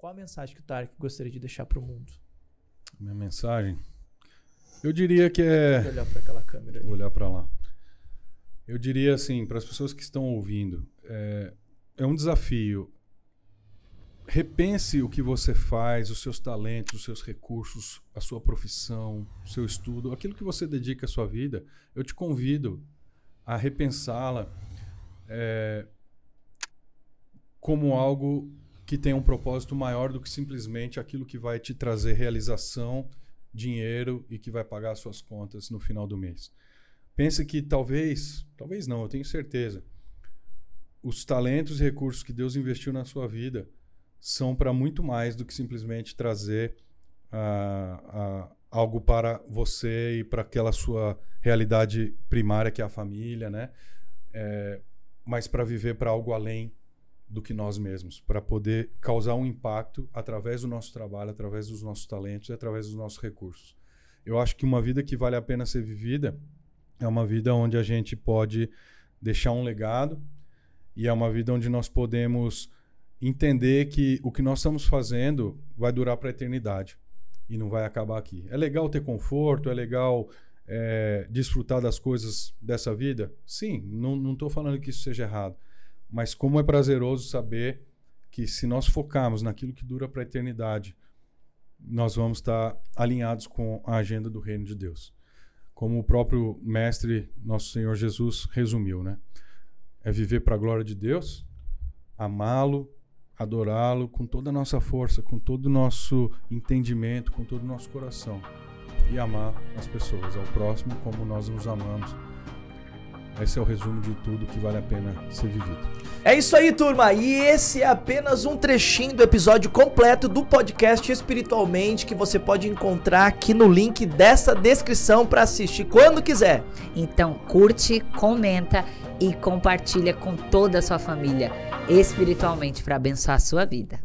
Qual a mensagem que o Tarek gostaria de deixar para o mundo? Minha mensagem? Eu diria que é. Olhar para aquela câmera. Ali. Olhar para lá. Eu diria assim, para as pessoas que estão ouvindo, é, é um desafio. Repense o que você faz, os seus talentos, os seus recursos, a sua profissão, o seu estudo, aquilo que você dedica à sua vida. Eu te convido a repensá-la é, como algo que tem um propósito maior do que simplesmente aquilo que vai te trazer realização, dinheiro e que vai pagar suas contas no final do mês. Pensa que talvez, talvez não, eu tenho certeza, os talentos e recursos que Deus investiu na sua vida são para muito mais do que simplesmente trazer uh, uh, algo para você e para aquela sua realidade primária que é a família, né? É, mas para viver para algo além do que nós mesmos, para poder causar um impacto através do nosso trabalho, através dos nossos talentos e através dos nossos recursos. Eu acho que uma vida que vale a pena ser vivida é uma vida onde a gente pode deixar um legado e é uma vida onde nós podemos entender que o que nós estamos fazendo vai durar para a eternidade e não vai acabar aqui. É legal ter conforto, é legal é, desfrutar das coisas dessa vida? Sim, não estou falando que isso seja errado. Mas como é prazeroso saber que se nós focarmos naquilo que dura para a eternidade, nós vamos estar tá alinhados com a agenda do reino de Deus. Como o próprio mestre, nosso Senhor Jesus, resumiu, né? É viver para a glória de Deus, amá-lo, adorá-lo com toda a nossa força, com todo o nosso entendimento, com todo o nosso coração e amar as pessoas, ao próximo como nós nos amamos esse é o resumo de tudo que vale a pena ser vivido. É isso aí, turma. E esse é apenas um trechinho do episódio completo do podcast Espiritualmente que você pode encontrar aqui no link dessa descrição para assistir quando quiser. Então, curte, comenta e compartilha com toda a sua família espiritualmente para abençoar a sua vida.